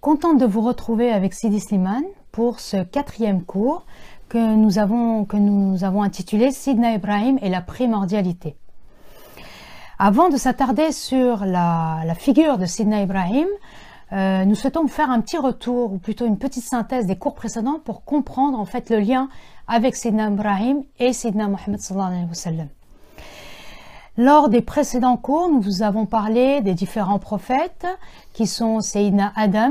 Contente de vous retrouver avec Sidi Slimane pour ce quatrième cours que nous avons, que nous avons intitulé Sidna Ibrahim et la primordialité. Avant de s'attarder sur la, figure de Sidna Ibrahim, euh, nous souhaitons faire un petit retour ou plutôt une petite synthèse des cours précédents pour comprendre en fait le lien avec Sidna Ibrahim et Sidna Mohammed sallallahu alayhi wa sallam. Lors des précédents cours, nous vous avons parlé des différents prophètes qui sont Sayyidina Adam,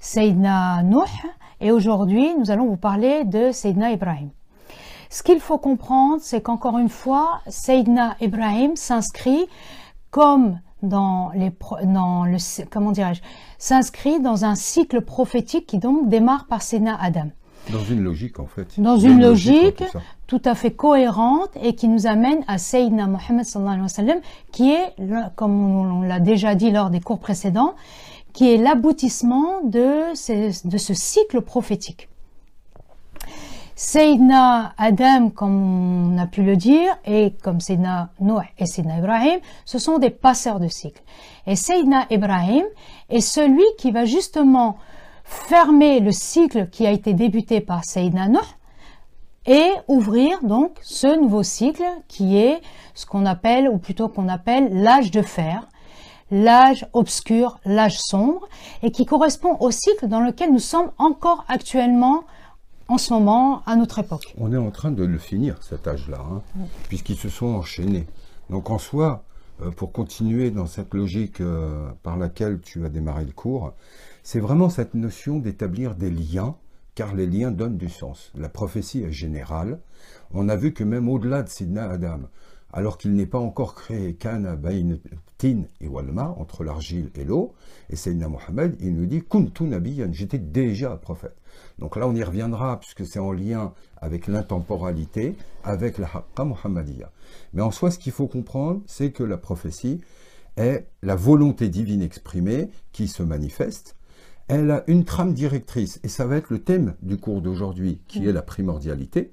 Sayyidina Nuh et aujourd'hui nous allons vous parler de Sayyidina Ibrahim. Ce qu'il faut comprendre, c'est qu'encore une fois, Sayyidina Ibrahim s'inscrit comme dans les dans le comment dirais-je s'inscrit dans un cycle prophétique qui donc démarre par Sayyidina Adam. Dans une logique, en fait. Dans une, logique, tout à fait cohérente et qui nous amène à Sayyidina Mohammed sallallahu alayhi wa sallam, qui est, comme on l'a déjà dit lors des cours précédents, qui est l'aboutissement de, ce, de ce cycle prophétique. Sayyidina Adam, comme on a pu le dire, et comme Sayyidina Noah et Sayyidina Ibrahim, ce sont des passeurs de cycle. Et Sayyidina Ibrahim est celui qui va justement fermer le cycle qui a été débuté par Seydina et ouvrir donc ce nouveau cycle qui est ce qu'on appelle, ou plutôt qu'on appelle l'âge de fer, l'âge obscur, l'âge sombre, et qui correspond au cycle dans lequel nous sommes encore actuellement en ce moment, à notre époque. On est en train de le finir, cet âge-là, hein, puisqu'ils se sont enchaînés. Donc en soi, euh, pour continuer dans cette logique euh, par laquelle tu as démarré le cours, c'est vraiment cette notion d'établir des liens, car les liens donnent du sens. La prophétie est générale. On a vu que même au-delà de Sidna Adam, alors qu'il n'est pas encore créé. Kana tin et walma, entre l'argile et l'eau. Et Sayyidina Mohamed il nous dit Kuntu nabiyan, j'étais déjà prophète. Donc là, on y reviendra, puisque c'est en lien avec l'intemporalité, avec la Haqqa Muhammadiyya. Mais en soi, ce qu'il faut comprendre, c'est que la prophétie est la volonté divine exprimée qui se manifeste. Elle a une trame directrice, et ça va être le thème du cours d'aujourd'hui, qui est la primordialité.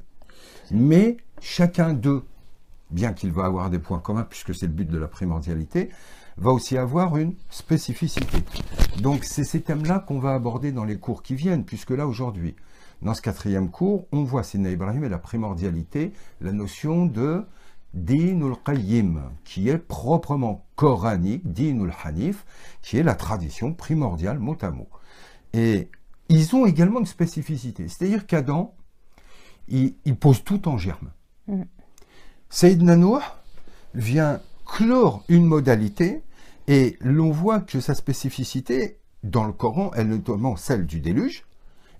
Mais chacun d'eux bien qu'il va avoir des points communs, puisque c'est le but de la primordialité, va aussi avoir une spécificité. Donc c'est ces thèmes-là qu'on va aborder dans les cours qui viennent, puisque là aujourd'hui, dans ce quatrième cours, on voit Sina Ibrahim et la primordialité, la notion de Dinul Qayyim, qui est proprement coranique, Dinul Hanif, qui est la tradition primordiale mot à mot. Et ils ont également une spécificité, c'est-à-dire qu'Adam, il, il, pose tout en germe. Mm. Saïd Nanoua vient clore une modalité et l'on voit que sa spécificité, dans le Coran, est notamment celle du déluge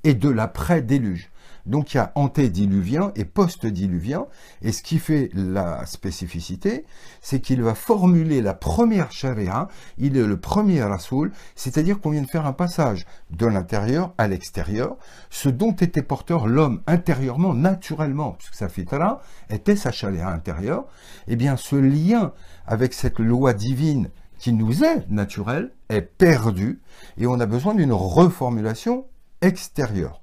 et de l'après-déluge. Donc il y a antédiluvien et post Et ce qui fait la spécificité, c'est qu'il va formuler la première charia, il est le premier rasoul, c'est-à-dire qu'on vient de faire un passage de l'intérieur à l'extérieur. Ce dont était porteur l'homme intérieurement, naturellement, puisque sa fitra était sa charia intérieure, eh bien ce lien avec cette loi divine qui nous est naturelle est perdu et on a besoin d'une reformulation extérieure.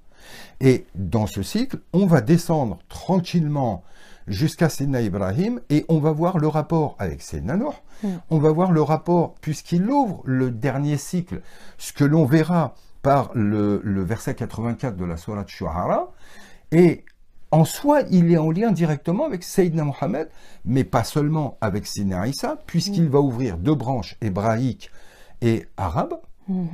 Et dans ce cycle, on va descendre tranquillement jusqu'à Sidna Ibrahim et on va voir le rapport avec Sidna Nour. Hmm. On va voir le rapport, puisqu'il ouvre le dernier cycle, ce que l'on verra par le, le, verset 84 de la Sourate Shuhara. Et en soi, il est en lien directement avec Sayyidina Mohammed, mais pas seulement avec Sidna Issa, puisqu'il hmm. va ouvrir deux branches hébraïques et arabes. Hmm.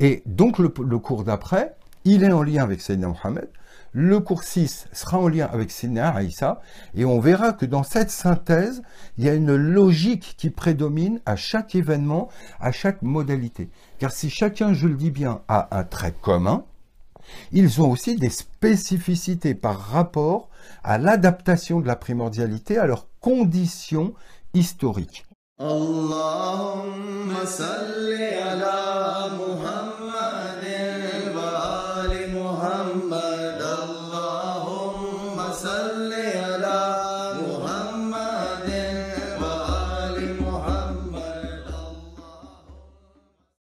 Et donc le cours d'après, il est en lien avec Sayyidina Mohamed, le cours 6 sera en lien avec Sayyidina Aïssa, et on verra que dans cette synthèse, il y a une logique qui prédomine à chaque événement, à chaque modalité. Car si chacun, je le dis bien, a un trait commun, ils ont aussi des spécificités par rapport à l'adaptation de la primordialité à leurs conditions historiques. Allahumma salli ala